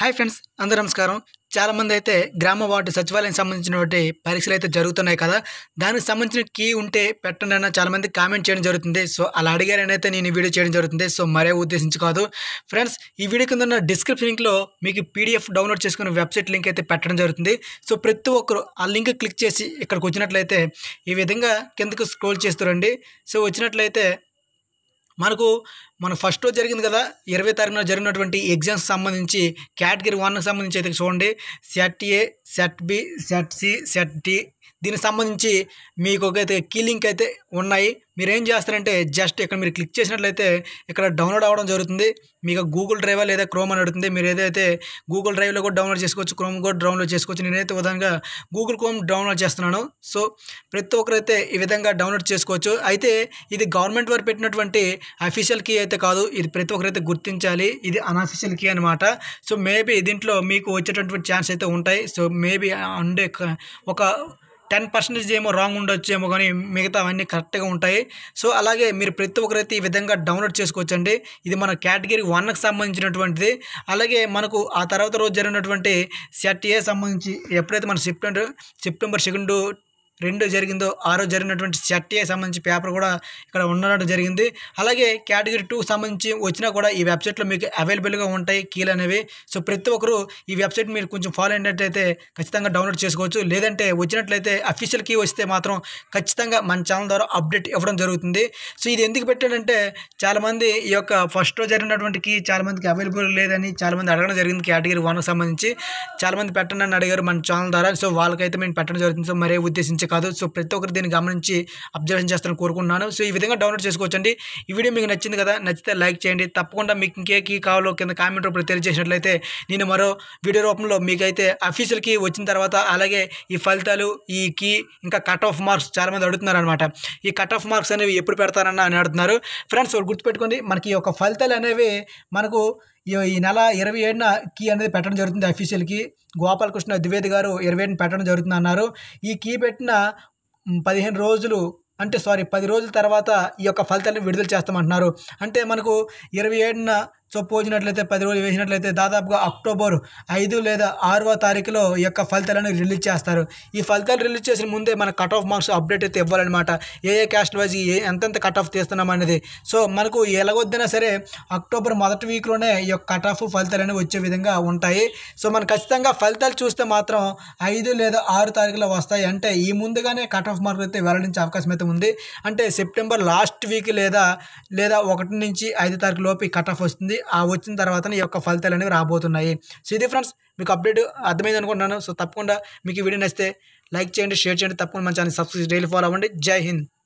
hi friends అందరూ నమస్కారం చాలామంది అయితే గ్రామ వార్డు సచివాలయం సంబంధించినటువంటి పరీక్షలు అయితే జరుగుతున్నాయి కదా దానికి సంబంధించిన కీ ఉంటే పెట్టండి అన్న చాలామంది కామెంట్ చేయడం జరుగుతుంది సో అలా అడిగారని అయితే నేను ఈ వీడియో చేయడం జరుగుతుంది సో మరే ఉద్దేశించు కాదు ఫ్రెండ్స్ ఈ వీడియో కింద ఉన్న డిస్క్రిప్షన్ లింక్లో మీకు పీడిఎఫ్ డౌన్లోడ్ చేసుకునే వెబ్సైట్ లింక్ అయితే పెట్టడం జరుగుతుంది సో ప్రతి ఒక్కరు ఆ లింక్ క్లిక్ చేసి ఇక్కడికి వచ్చినట్లయితే ఈ విధంగా కిందకు స్క్రోల్ చేస్తారండి సో వచ్చినట్లయితే మనకు మన ఫస్ట్ రోజు జరిగింది కదా ఇరవై తారీఖున జరిగినటువంటి ఎగ్జామ్స్ సంబంధించి కేటగిరీ వన్కి సంబంధించి అయితే చూడండి set A set B set C set D దీనికి సంబంధించి మీకు ఒకైతే కీ లింక్ అయితే ఉన్నాయి మీరు ఏం చేస్తారంటే జస్ట్ ఇక్కడ మీరు క్లిక్ చేసినట్లయితే ఇక్కడ డౌన్లోడ్ అవ్వడం జరుగుతుంది మీకు గూగుల్ డ్రైవ్ లేదా క్రోమ్ అని అడుగుతుంది మీరు ఏదైతే గూగుల్ డ్రైవ్లో కూడా డౌన్లోడ్ చేసుకోవచ్చు క్రోమ్ కూడా డౌన్లోడ్ చేసుకోవచ్చు నేనైతే విధంగా గూగుల్ క్రోమ్ డౌన్లోడ్ చేస్తున్నాను సో ప్రతి ఒక్కరైతే ఈ విధంగా డౌన్లోడ్ చేసుకోవచ్చు అయితే ఇది గవర్నమెంట్ వారు పెట్టినటువంటి అఫీషియల్ కీ అయితే కాదు ఇది ప్రతి ఒక్కరైతే గుర్తించాలి ఇది అనాఫిషియల్ అనమాట సో మేబీ దీంట్లో మీకు వచ్చేటటువంటి ఛాన్స్ అయితే ఉంటాయి సో మేబీ అండే ఒక టెన్ పర్సెంటేజ్ ఏమో రాంగ్ ఉండొచ్చు ఏమో కానీ మిగతా అవన్నీ కరెక్ట్గా ఉంటాయి సో అలాగే మీరు ప్రతి ఒక్కరైతే ఈ విధంగా డౌన్లోడ్ చేసుకోవచ్చండి ఇది మన కేటగిరీ వన్కి సంబంధించినటువంటిది అలాగే మనకు ఆ తర్వాత రోజు జరిగినటువంటి సెట్ ఏ సంబంధించి ఎప్పుడైతే మన సెప్టెంబర్ సెప్టెంబర్ సెకండ్ రెండు జరిగిందో ఆరో జరిగినటువంటి చట్టీఏ సంబంధించి పేపర్ కూడా ఇక్కడ ఉండడం జరిగింది అలాగే కేటగిరీ టూకి సంబంధించి వచ్చినా కూడా ఈ వెబ్సైట్లో మీకు అవైలబుల్గా ఉంటాయి కీలు అనేవి సో ప్రతి ఒక్కరు ఈ వెబ్సైట్ మీరు కొంచెం ఫాలో అయినట్లయితే ఖచ్చితంగా డౌన్లోడ్ చేసుకోవచ్చు లేదంటే వచ్చినట్లయితే అఫీషియల్ కీ వస్తే మాత్రం ఖచ్చితంగా మన ఛానల్ ద్వారా అప్డేట్ ఇవ్వడం జరుగుతుంది సో ఇది ఎందుకు పెట్టాడంటే చాలామంది ఈ యొక్క ఫస్ట్ రోజు జరిగినటువంటి కీ చాలామందికి అవైలబుల్ లేదని చాలామంది అడగడం జరిగింది కేటగిరీ వన్కి సంబంధించి చాలామంది పెట్టండి అని అడిగారు మన ఛానల్ ద్వారా సో వాళ్ళకైతే మేము పెట్టడం జరుగుతుంది సో మరే ఉద్దేశించి కాదు సో ప్రతి ఒక్కరు దీన్ని గమనించి అబ్జర్వేషన్ చేస్తారని కోరుకుంటున్నాను సో ఈ విధంగా డౌన్లోడ్ చేసుకోవచ్చండి ఈ వీడియో మీకు నచ్చింది కదా నచ్చితే లైక్ చేయండి తప్పకుండా మీకు ఇంకే కీ కావాలో కింద కామెంట్ రూపంలో తెలియజేసినట్లయితే నేను మరో వీడియో రూపంలో మీకైతే అఫీషియల్ కీ వచ్చిన తర్వాత అలాగే ఈ ఫలితాలు ఈ కీ ఇంకా కట్ ఆఫ్ మార్క్స్ చాలామంది అడుగుతున్నారు అనమాట ఈ కట్ ఆఫ్ మార్క్స్ అనేవి ఎప్పుడు పెడతారన్న అని అడుగుతున్నారు ఫ్రెండ్స్ గుర్తుపెట్టుకోండి మనకి యొక్క ఫలితాలు అనేవి మనకు ఈ నెల ఇరవై ఏడున కీ అనేది పెట్టడం జరుగుతుంది అఫీషియల్కి గోపాలకృష్ణ ద్వివేది గారు ఇరవై ఏడున పెట్టడం జరుగుతుంది అన్నారు ఈ కీ పెట్టిన పదిహేను రోజులు అంటే సారీ పది రోజుల తర్వాత ఈ యొక్క ఫలితాలను విడుదల చేస్తామంటున్నారు అంటే మనకు ఇరవై ఏడున సో పోజినట్లయితే పది రోజులు వేసినట్లయితే దాదాపుగా అక్టోబర్ ఐదు లేదా ఆరవ తారీఖులో ఈ యొక్క ఫలితాలను రిలీజ్ చేస్తారు ఈ ఫలితాలు రిలీజ్ చేసిన ముందే మన కట్ ఆఫ్ మార్క్స్ అప్డేట్ అయితే ఇవ్వాలన్నమాట ఏ ఏ క్యాస్ట్ వైజ్ ఎంతెంత కట్ ఆఫ్ తీస్తున్నాం అనేది సో మనకు ఎలాగొద్దినా సరే అక్టోబర్ మొదటి వీక్లోనే ఈ యొక్క కట్ ఆఫ్ ఫలితాలు అనేవి వచ్చే విధంగా ఉంటాయి సో మనం ఖచ్చితంగా ఫలితాలు చూస్తే మాత్రం ఐదు లేదా ఆరు తారీఖులో వస్తాయి అంటే ఈ ముందుగానే కట్ ఆఫ్ మార్క్ అయితే వెల్లడించే అవకాశం అయితే ఉంది అంటే సెప్టెంబర్ లాస్ట్ వీక్ లేదా లేదా ఒకటి నుంచి ఐదు తారీఖు లోపు కట్ ఆఫ్ వస్తుంది ఆ వచ్చిన తర్వాత ఈ యొక్క ఫలితాలు అనేవి రాబోతున్నాయి సో ఇది ఫ్రెండ్స్ మీకు అప్డేట్ అర్థమైంది అనుకుంటున్నాను సో తప్పకుండా మీకు ఈ వీడియో నచ్చితే లైక్ చేయండి షేర్ చేయండి తప్పకుండా మన ఛానల్ సబ్స్క్రైబ్ డైలీ ఫాలో అవ్వండి జై హింద్